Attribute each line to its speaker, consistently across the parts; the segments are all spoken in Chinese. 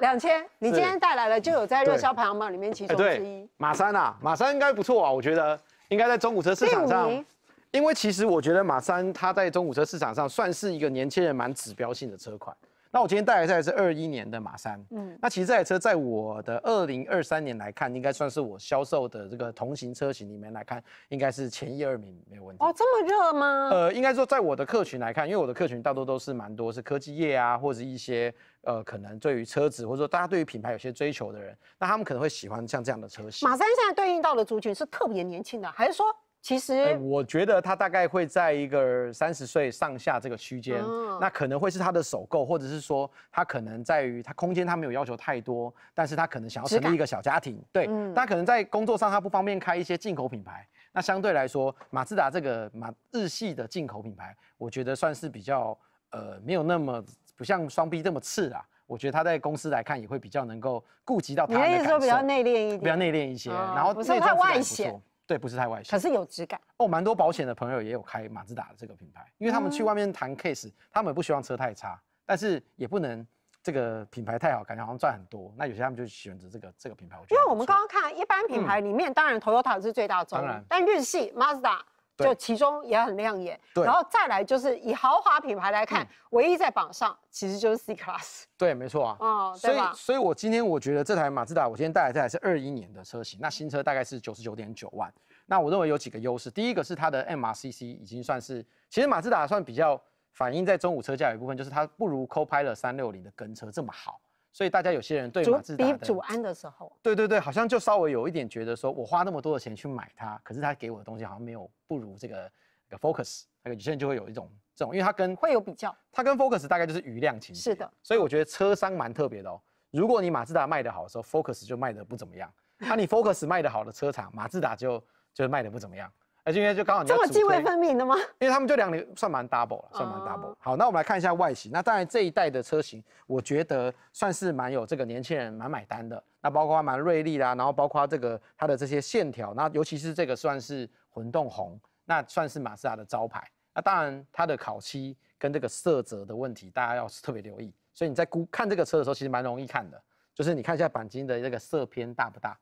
Speaker 1: 两千，你今天带来了就有在热销排行榜里面其中之一。
Speaker 2: 马三啊，马三应该不错啊，我觉得应该在中古车市场上。因为其实我觉得马三它在中古车市场上算是一个年轻人蛮指标性的车款。那我今天带来这台是二一年的马三，嗯，那其实这台车在我的二零二三年来看，应该算是我销售的这个同型车型里面来看，应该是前一二名没有问题。哦，这么热吗？呃，应该说在我的客群来看，因为我的客群大多都是蛮多是科技业啊，或是一些呃，可能对于车子或者说大家对于品牌有些追求的人，那他们可能会喜欢像这样的车型。马三
Speaker 1: 现在对应到的族群是特别年轻的，还是说？其实，
Speaker 2: 我觉得他大概会在一个三十岁上下这个区间，那可能会是他的首购，或者是说他可能在于他空间他没有要求太多，但是他可能想要成立一个小家庭，对，他可能在工作上他不方便开一些进口品牌，那相对来说，马自达这个马日系的进口品牌，我觉得算是比较呃没有那么不像双 B 这么刺啊，我觉得他在公司来看也会比较能够顾及到他的感受，比较
Speaker 1: 内敛一点，比较内
Speaker 2: 敛一些，然后不是太外显。对，不是太外型，可是有质感哦。蛮多保险的朋友也有开马自达的这个品牌，因为他们去外面谈 case，他们不希望车太差，但是也不能这个品牌太好，感觉好像赚很多。那有些他们就选择这个这个品牌。
Speaker 1: 因为我们刚刚看一般品牌里面，当然 Toyota 是最大宗，当然，但日系马自达。就其中也很亮眼，然后再来就是以豪华品牌来看，唯一在榜上其实就是 C Class。
Speaker 2: 对，没错啊。哦，所以，所以我今天我觉得这台马自达，我今天带来这台是二一年的车型，那新车大概是九十九点九万。那我认为有几个优势，第一个是它的 MRCC 已经算是，其实马自达算比较反映在中午车价有一部分，就是它不如 Copilot 三六零的跟车这么好。所以大家有些人对马自达比主
Speaker 1: 安的时候，
Speaker 2: 对对对，好像就稍微有一点觉得说，我花那么多的钱去买它，可是它给我的东西好像没有不如这个一个 Focus，那个有些人就会有一种这种，因为它跟会有比较，它跟 Focus 大概就是余量情是的，所以我觉得车商蛮特别的哦。如果你马自达卖得好时候，Focus 就卖得不怎么样，那你 Focus 卖得好的车厂，马自达就就卖得不怎么样。那今天就刚好这么泾渭分明的吗？因为他们就两年算蛮 double 了，算蛮 double。好，那我们来看一下外形。那当然这一代的车型，我觉得算是蛮有这个年轻人蛮买单的。那包括蛮锐利啦，然后包括这个它的这些线条，那尤其是这个算是混动红，那算是马自达的招牌。那当然它的烤漆跟这个色泽的问题，大家要特别留意。所以你在估看这个车的时候，其实蛮容易看的，就是你看一下钣金的那个色偏大不大。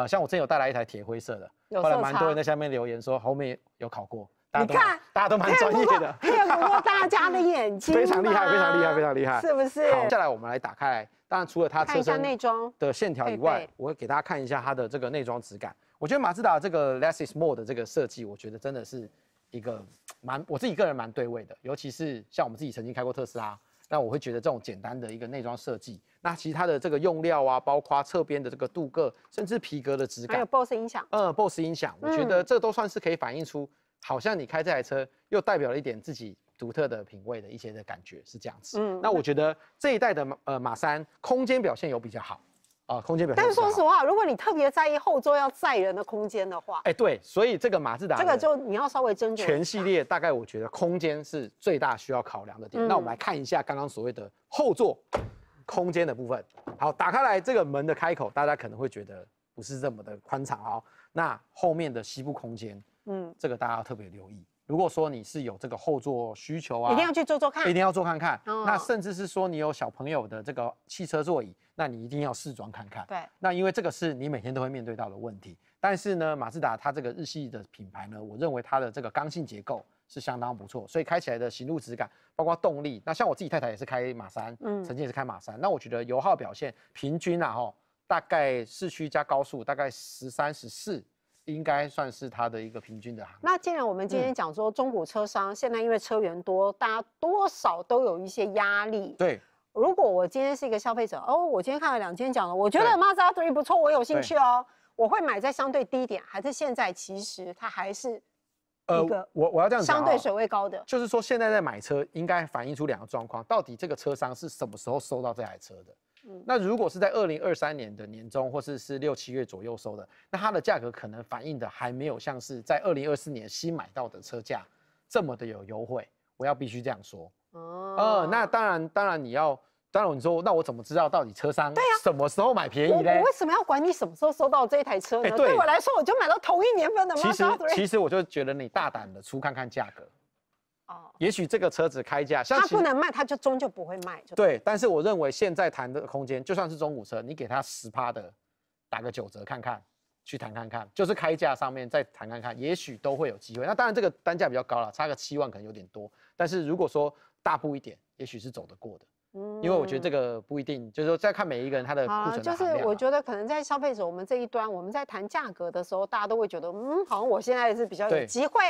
Speaker 2: 啊，像我之前有带来一台铁灰色的，后来蛮多人在下面留言说后面有考过，你看大家都蛮专业的，黑过
Speaker 1: 大家的眼睛，非常厉害，非常厉害，非常厉害，是不是？好，接下来
Speaker 2: 我们来打开来，当然除了它车身内装的线条以外，我会给大家看一下它的这个内装质感。我觉得马自达这个 Less is More 的这个设计，我觉得真的是一个蛮，我自己个人蛮对味的，尤其是像我们自己曾经开过特斯拉。那我会觉得这种简单的一个内装设计，那其实它的这个用料啊，包括侧边的这个镀铬，甚至皮革的质感，还有 b o s s 音响，嗯 b o s s 音响，我觉得这都算是可以反映出，好像你开这台车又代表了一点自己独特的品味的一些的感觉，是这样子。那我觉得这一代的呃马三空间表现有比较好。啊，空间表。但说实
Speaker 1: 话，如果你特别在意后座要载人的空间的话，
Speaker 2: 哎，对，所以这个马自达这个就
Speaker 1: 你要稍微斟酌。全
Speaker 2: 系列大概我觉得空间是最大需要考量的点。那我们来看一下刚刚所谓的后座空间的部分。好，打开来这个门的开口，大家可能会觉得不是这么的宽敞哦。那后面的膝部空间，嗯，这个大家要特别留意。如果说你是有这个后座需求啊，一定要去坐坐看，一定要坐看看。那甚至是说你有小朋友的这个汽车座椅，那你一定要试装看看。对。那因为这个是你每天都会面对到的问题。但是呢，马自达它这个日系的品牌呢，我认为它的这个刚性结构是相当不错，所以开起来的行路质感，包括动力，那像我自己太太也是开马三，嗯，曾经是开马三，那我觉得油耗表现平均啊，哈，大概市区加高速大概十三十四。应该算是它的一个平均的。
Speaker 1: 那既然我们今天讲说，中古车商现在因为车源多，大家多少都有一些压力。对。如果我今天是一个消费者，哦，我今天看了两天，讲了，我觉得 Mazda 3不错，我有兴趣哦，我会买在相对低点，还是现在其实它还是，
Speaker 2: 呃，一个我我要这样相对水位高的。就是说现在在买车，应该反映出两个状况，到底这个车商是什么时候收到这台车的？那如果是在二零二三年的年中，或是是六七月左右收的，那它的价格可能反映的还没有像是在二零二四年新买到的车价这么的有优惠，我要必须这样说。
Speaker 1: 哦，呃，那
Speaker 2: 当然，当然你要，当然你说，那我怎么知道到底车商对什么时候买便宜嘞？我为
Speaker 1: 什么要管你什么时候收到这一台车呢？对我来说，我就买到同一年份的。其实，其实
Speaker 2: 我就觉得你大胆的出看看价格。也许这个车子开价，它不能
Speaker 1: 卖，它就终究不会卖。对，
Speaker 2: 但是我认为现在谈的空间，就算是中古车，你给它十趴的，打个九折看看，去谈看看，就是开价上面再谈看看，也许都会有机会。那当然这个单价比较高了，差个七万可能有点多，但是如果说大步一点，也许是走得过的。嗯，因为我觉得这个不一定，就是说再看每一个人他的库存。啊，就是我觉
Speaker 1: 得可能在消费者我们这一端，我们在谈价格的时候，大家都会觉得，嗯，好像我现在是比较有机会，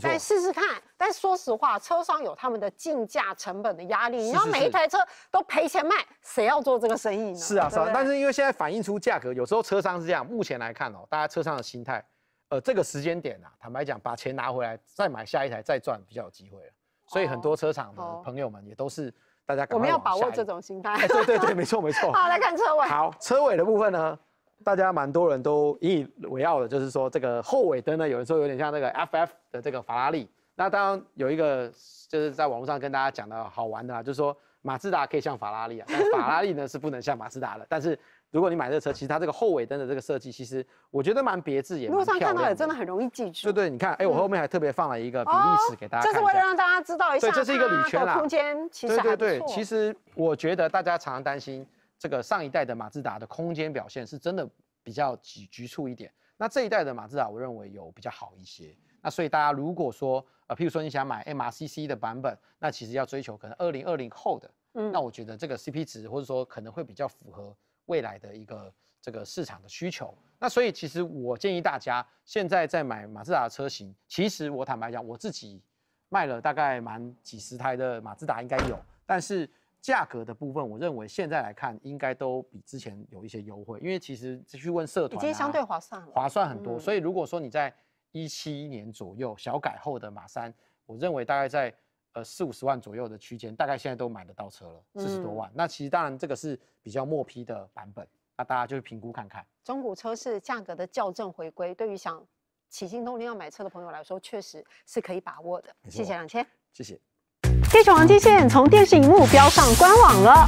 Speaker 1: 再试试看。但说实话，车商有他们的竞价成本的压力，你要每一台车都赔钱卖，谁要做这个生意？呢？是啊，是啊。但
Speaker 2: 是因为现在反映出价格，有时候车商是这样。目前来看哦，大家车商的心态，呃，这个时间点啊，坦白讲，把钱拿回来再买下一台再赚比较有机会所以很多车厂的朋友们也都是。大家我们要把握这
Speaker 1: 种心态。对对对，
Speaker 2: 没错没错。好，来
Speaker 1: 看车尾。好，
Speaker 2: 车尾的部分呢，大家蛮多人都引以为傲的，就是说这个后尾灯呢，有的时候有点像那个 FF 的这个法拉利。那当然有一个就是在网络上跟大家讲的好玩的啦，就是说马自达可以像法拉利啊，但法拉利呢是不能像马自达的，但是。如果你买这车，其实它这个后尾灯的这个设计，其实我觉得蛮别致，也路上看到也真的很容易记住。对对，你看，哎，我后面还特别放了一个比例尺给大家。这是为了让
Speaker 1: 大家知道一下。对，这是一个铝圈啦。空间其实对对对，其实
Speaker 2: 我觉得大家常常担心这个上一代的马自达的空间表现是真的比较局局促一点。那这一代的马自达，我认为有比较好一些。那所以大家如果说呃，譬如说你想买 MRCC 的版本，那其实要追求可能二零二零后的，嗯，那我觉得这个 CP 值或者说可能会比较符合。未来的一个这个市场的需求，那所以其实我建议大家现在在买马自达的车型，其实我坦白讲，我自己卖了大概蛮几十台的马自达，应该有，但是价格的部分，我认为现在来看应该都比之前有一些优惠，因为其实去问社团已经相对
Speaker 1: 划算，划算很多。所以
Speaker 2: 如果说你在一七年左右小改后的马三，我认为大概在。四五十万左右的区间，大概现在都买得到车了，四十多万。那其实当然这个是比较末批的版本，那大家就去评估看看。
Speaker 1: 中古车市价格的校正回归，对于想起心动念要买车的朋友来说，确实是可以把握的。谢谢两千，谢谢。球熊金线从电视荧幕标上官网了，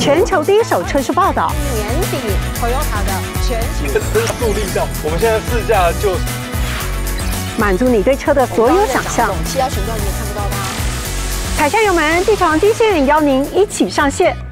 Speaker 1: 全球第一手车市报道。年底 Toyota 的全球速力道，我们现在试驾就。满足你对车的所有想象。七幺频道你也看不到吧？踩下油门，地床电线，邀您一起上线。